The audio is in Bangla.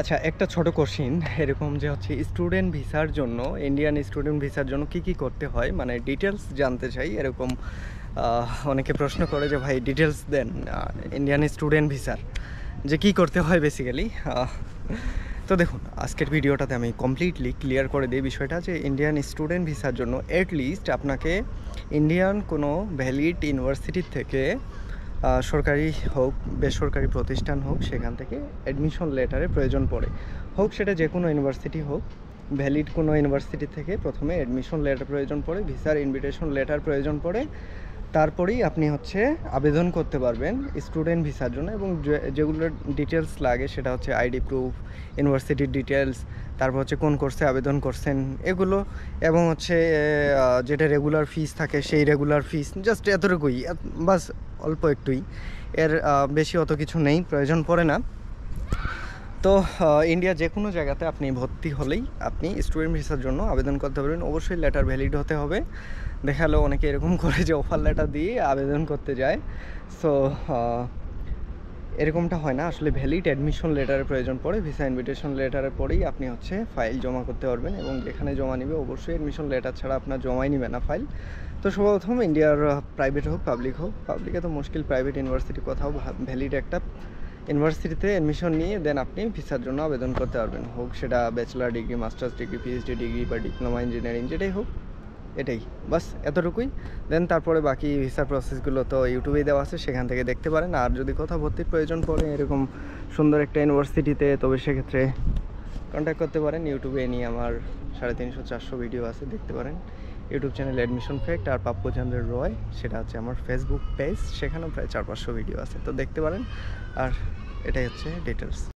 আচ্ছা একটা ছোট কোশ্চিন এরকম যে হচ্ছে স্টুডেন্ট ভিসার জন্য ইন্ডিয়ান স্টুডেন্ট ভিসার জন্য কি কি করতে হয় মানে ডিটেলস জানতে চাই এরকম অনেকে প্রশ্ন করে যে ভাই ডিটেলস দেন ইন্ডিয়ান স্টুডেন্ট ভিসার যে কি করতে হয় বেসিক্যালি তো দেখুন আজকের ভিডিওটাতে আমি কমপ্লিটলি ক্লিয়ার করে দিই বিষয়টা যে ইন্ডিয়ান স্টুডেন্ট ভিসার জন্য অ্যাটলিস্ট আপনাকে ইন্ডিয়ান কোনো ভ্যালিড ইউনিভার্সিটির থেকে সরকারি হোক বেসরকারি প্রতিষ্ঠান হোক সেখান থেকে অ্যাডমিশন লেটারে প্রয়োজন পড়ে হোক সেটা যে কোনো ইউনিভার্সিটি হোক ভ্যালিড কোনো ইউনিভার্সিটি থেকে প্রথমে অ্যাডমিশন লেটার প্রয়োজন পড়ে ভিসার ইনভিটেশন লেটার প্রয়োজন পড়ে তারপরেই আপনি হচ্ছে আবেদন করতে পারবেন স্টুডেন্ট ভিসার জন্য এবং যেগুলোর ডিটেলস লাগে সেটা হচ্ছে আইডি প্রুফ ইউনিভার্সিটির ডিটেলস তারপর হচ্ছে কোন কোর্সে আবেদন করছেন এগুলো এবং হচ্ছে যেটা রেগুলার ফিস থাকে সেই রেগুলার ফিস জাস্ট এতটুকুই বাস অল্প একটুই এর বেশি অত কিছু নেই প্রয়োজন পড়ে না তো ইন্ডিয়া যে কোনো জায়গাতে আপনি ভর্তি হলেই আপনি স্টুডেন্ট ভিসার জন্য আবেদন করতে পারবেন অবশ্যই লেটার ভ্যালিড হতে হবে দেখালো অনেকে এরকম করে যে অফার লেটার দিয়ে আবেদন করতে যায় সো এরকমটা হয় না আসলে ভ্যালিড অ্যাডমিশন লেটারের প্রয়োজন পড়ে ভিসা ইনভিটেশন লেটারের পরেই আপনি হচ্ছে ফাইল জমা করতে পারবেন এবং যেখানে জমা নিবে অবশ্যই অ্যাডমিশন লেটার ছাড়া আপনার জমাই নিবে না ফাইল তো সর্বপ্রথম ইন্ডিয়ার প্রাইভেট হোক পাবলিক হোক পাবলিকে তো মুশকিল প্রাইভেট ইউনিভার্সিটির কথাও ভ্যালিড একটা ইউনিভার্সিটিতে অ্যাডমিশন নিয়ে দেন আপনি ভিসার জন্য আবেদন করতে পারবেন হোক সেটা bachelor degree masters degree PhD degree বা ডিপ্লোমা ইঞ্জিনিয়ারিং যেটাই হোক এটাই বাস এতটুকুই দেন তারপরে বাকি ভিসার প্রসেসগুলো তো ইউটিউবেই দেওয়া আছে সেখান থেকে দেখতে পারেন আর যদি কোথাও ভর্তির প্রয়োজন পড়ে এরকম সুন্দর একটা ইউনিভার্সিটিতে তবে সেক্ষেত্রে কন্ট্যাক্ট করতে পারেন ইউটিউবে নিয়ে আমার সাড়ে তিনশো চারশো ভিডিও আছে দেখতে পারেন ইউটিউব চ্যানেল অ্যাডমিশন ফেক্ট আর পাপ্পুচন্দ্র রয় সেটা হচ্ছে আমার ফেসবুক পেজ সেখানেও প্রায় চার পাঁচশো ভিডিও আছে তো দেখতে পারেন আর এটাই হচ্ছে ডিটেলস